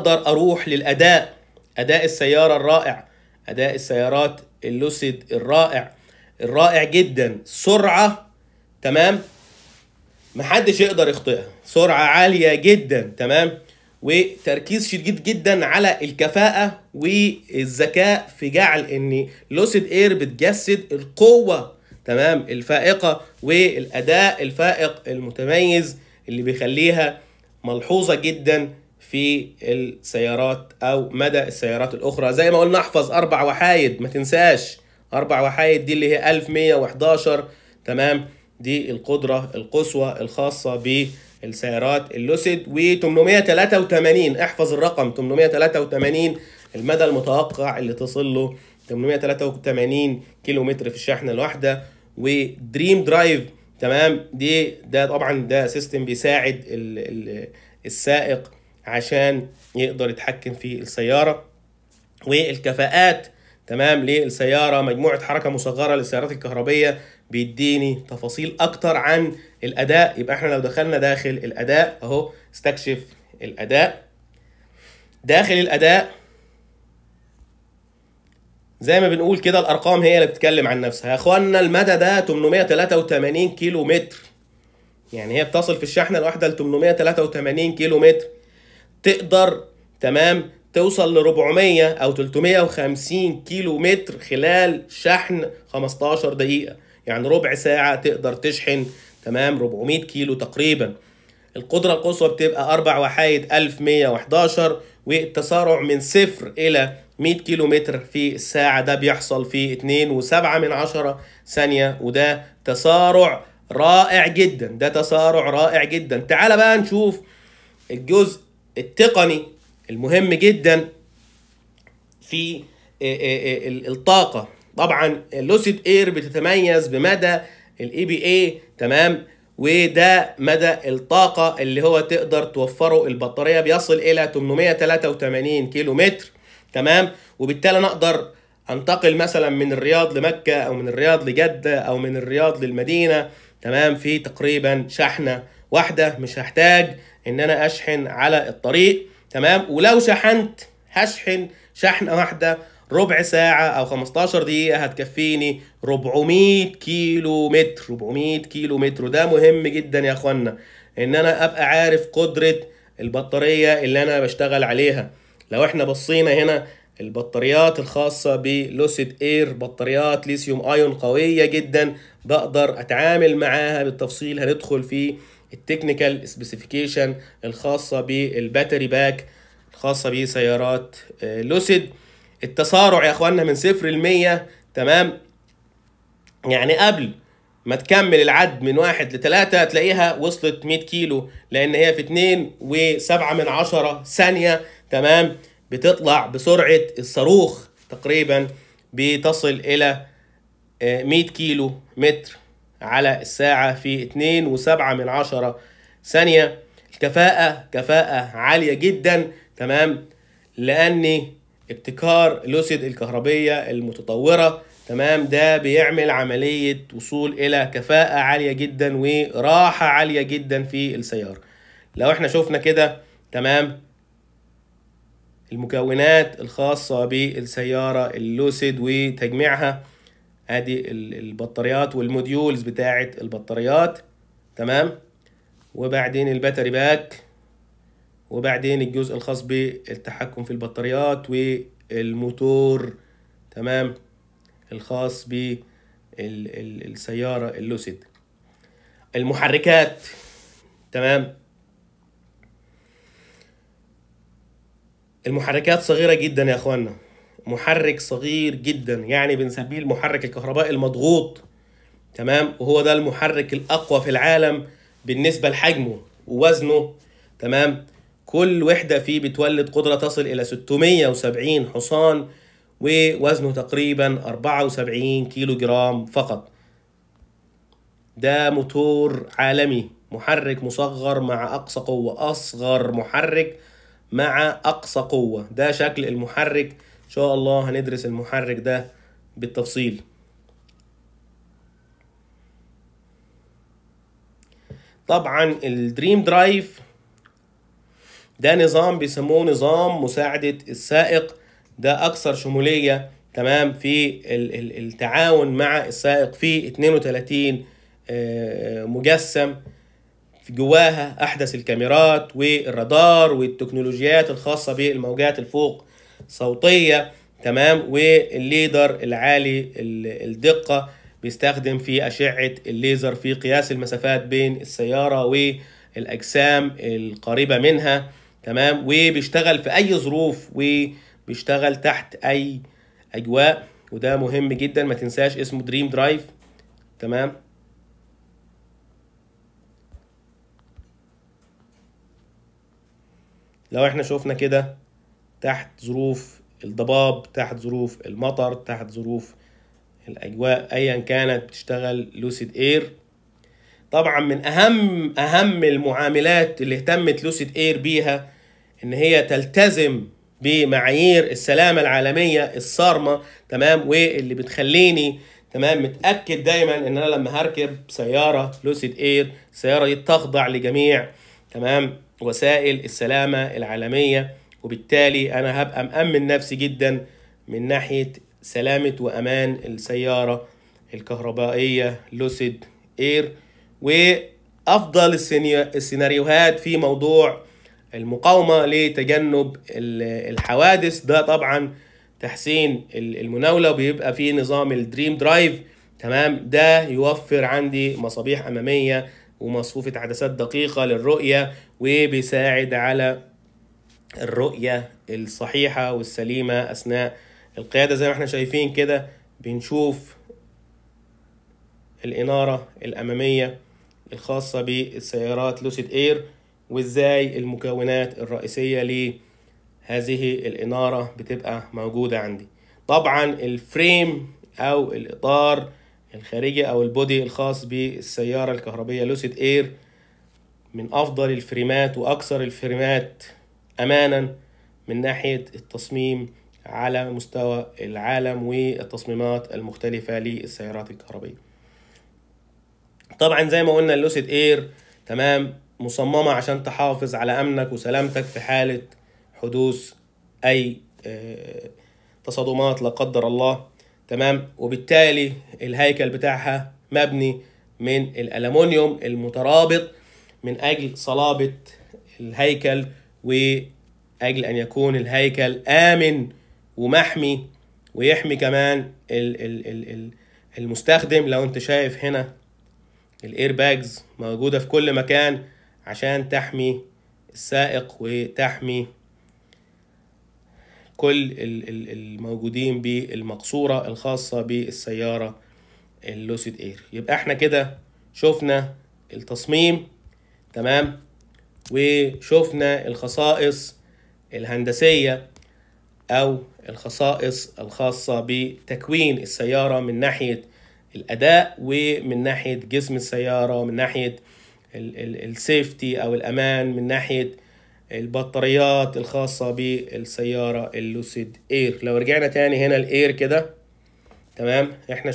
اقدر اروح للاداء اداء السياره الرائع اداء السيارات اللوسيد الرائع الرائع جدا سرعه تمام محدش يقدر يخطئها سرعه عاليه جدا تمام وتركيز شديد جدا على الكفاءه والذكاء في جعل ان لوسيد اير بتجسد القوه تمام الفائقه والاداء الفائق المتميز اللي بيخليها ملحوظه جدا في السيارات او مدى السيارات الاخرى زي ما قلنا احفظ اربع وحايد ما تنساش اربع وحايد دي اللي هي 1111 تمام دي القدره القصوى الخاصه بالسيارات اللوسيد و883 احفظ الرقم 883 المدى المتوقع اللي تصل له 883 كيلو متر في الشحنه الواحده ودريم درايف تمام دي ده طبعا ده سيستم بيساعد السائق عشان يقدر يتحكم في السياره والكفاءات تمام للسياره مجموعه حركه مصغره للسيارات الكهربيه بيديني تفاصيل اكتر عن الاداء يبقى احنا لو دخلنا داخل الاداء اهو استكشف الاداء داخل الاداء زي ما بنقول كده الارقام هي اللي بتتكلم عن نفسها يا اخوانا المدى ده 883 كيلو متر يعني هي بتصل في الشحنه الواحده ل 883 كيلو متر تقدر تمام توصل ل 400 او 350 كيلو متر خلال شحن 15 دقيقه يعني ربع ساعه تقدر تشحن تمام 400 كيلو تقريبا القدرة القصوى بتبقى 4 وحايد 1111 والتسارع من صفر إلى 100 كيلو متر في الساعة ده بيحصل في 2.7 من عشرة ثانية وده تسارع رائع جدا ده تسارع رائع جدا تعال بقى نشوف الجزء التقني المهم جدا في آه، آه، آه، الطاقة طبعا اللوسيد اير بتتميز بمدى الاي بي e اي تمام وده مدى الطاقة اللي هو تقدر توفره البطارية بيصل إلى 883 كيلو متر تمام وبالتالي أنا أقدر أنتقل مثلا من الرياض لمكة أو من الرياض لجدة أو من الرياض للمدينة تمام في تقريبا شحنة واحده مش هحتاج ان انا اشحن على الطريق تمام ولو شحنت هشحن شحنه واحده ربع ساعة أو 15 دقيقة هتكفيني 400 كيلو متر 400 كيلو متر وده مهم جدا يا أخوانا إن أنا أبقى عارف قدرة البطارية اللي أنا بشتغل عليها لو إحنا بصينا هنا البطاريات الخاصة بلوسيد اير بطاريات ليثيوم ايون قوية جدا بقدر اتعامل معاها بالتفصيل هندخل في التكنيكال سبيسيفيكيشن الخاصه بالباتري باك الخاصه بسيارات لوسيد آه، التسارع يا اخوانا من صفر ل 100 تمام يعني قبل ما تكمل العد من واحد لتلاتة هتلاقيها وصلت 100 كيلو لان هي في اتنين وسبعة من عشرة ثانية تمام بتطلع بسرعة الصاروخ تقريبا بتصل الى 100 آه، كيلو متر على الساعة في اتنين وسبعة من عشرة ثانية الكفاءة كفاءة عالية جدا تمام لأن ابتكار لوسيد الكهربية المتطورة تمام ده بيعمل عملية وصول إلى كفاءة عالية جدا وراحة عالية جدا في السيارة لو احنا شفنا كده تمام المكونات الخاصة بالسيارة اللوسيد وتجميعها ادي البطاريات والموديولز بتاعه البطاريات تمام وبعدين الباتري باك وبعدين الجزء الخاص بالتحكم في البطاريات والموتور تمام الخاص بالسيارة اللوسيد المحركات تمام المحركات صغيرة جدا يا اخوانا محرك صغير جدا يعني بنسميه المحرك الكهربائي المضغوط تمام وهو ده المحرك الاقوى في العالم بالنسبه لحجمه ووزنه تمام كل وحده فيه بتولد قدره تصل الى 670 حصان ووزنه تقريبا 74 كيلو جرام فقط ده موتور عالمي محرك مصغر مع أقصى قوة أصغر محرك مع أقصى قوة ده شكل المحرك ان شاء الله هندرس المحرك ده بالتفصيل طبعا الدريم درايف ده نظام بيسموه نظام مساعدة السائق ده أكثر شمولية تمام في التعاون مع السائق في 32 آه، مجسم جواها أحدث الكاميرات والرادار والتكنولوجيات الخاصة بالموجات الفوق صوتيه تمام والليدر العالي الدقه بيستخدم في اشعه الليزر في قياس المسافات بين السياره والاجسام القريبه منها تمام وبيشتغل في اي ظروف وبيشتغل تحت اي اجواء وده مهم جدا ما تنساش اسمه دريم درايف تمام لو احنا شفنا كده تحت ظروف الضباب تحت ظروف المطر تحت ظروف الاجواء ايا كانت بتشتغل لوسيد اير طبعا من اهم اهم المعاملات اللي اهتمت لوسيد اير بيها ان هي تلتزم بمعايير السلامه العالميه الصارمه تمام واللي بتخليني تمام متاكد دايما ان انا لما هركب سياره لوسيد اير السياره دي تخضع لجميع تمام وسائل السلامه العالميه وبالتالي انا هبقى مأمن نفسي جدا من ناحية سلامة وأمان السيارة الكهربائية لوسيد اير وافضل السيناريوهات في موضوع المقاومه لتجنب الحوادث ده طبعا تحسين المناوله وبيبقى في نظام الدريم درايف تمام ده يوفر عندي مصابيح اماميه ومصفوفه عدسات دقيقه للرؤيه وبيساعد على الرؤية الصحيحة والسليمة أثناء القيادة زي ما احنا شايفين كده بنشوف الإنارة الأمامية الخاصة بالسيارات لوسيد اير وازاي المكونات الرئيسية لهذه الإنارة بتبقى موجودة عندي طبعا الفريم أو الإطار الخارجي أو البودي الخاص بالسيارة الكهربية لوسيد اير من أفضل الفريمات وأكثر الفريمات امانا من ناحيه التصميم على مستوى العالم والتصميمات المختلفه للسيارات الكهربائيه طبعا زي ما قلنا اللوسيد اير تمام مصممه عشان تحافظ على امنك وسلامتك في حاله حدوث اي آه، تصادمات لا قدر الله تمام وبالتالي الهيكل بتاعها مبني من الالومنيوم المترابط من اجل صلابه الهيكل وأجل أن يكون الهيكل آمن ومحمي ويحمي كمان المستخدم لو أنت شايف هنا الاير باجز موجودة في كل مكان عشان تحمي السائق وتحمي كل الموجودين بالمقصورة الخاصة بالسيارة اللوسيد اير يبقى احنا كده شفنا التصميم تمام وشوفنا الخصائص الهندسية أو الخصائص الخاصة بتكوين السيارة من ناحية الأداء ومن ناحية جسم السيارة ومن ناحية السيفتي أو الأمان من ناحية البطاريات الخاصة بالسيارة اللوسيد اير لو رجعنا تاني هنا الاير كده تمام احنا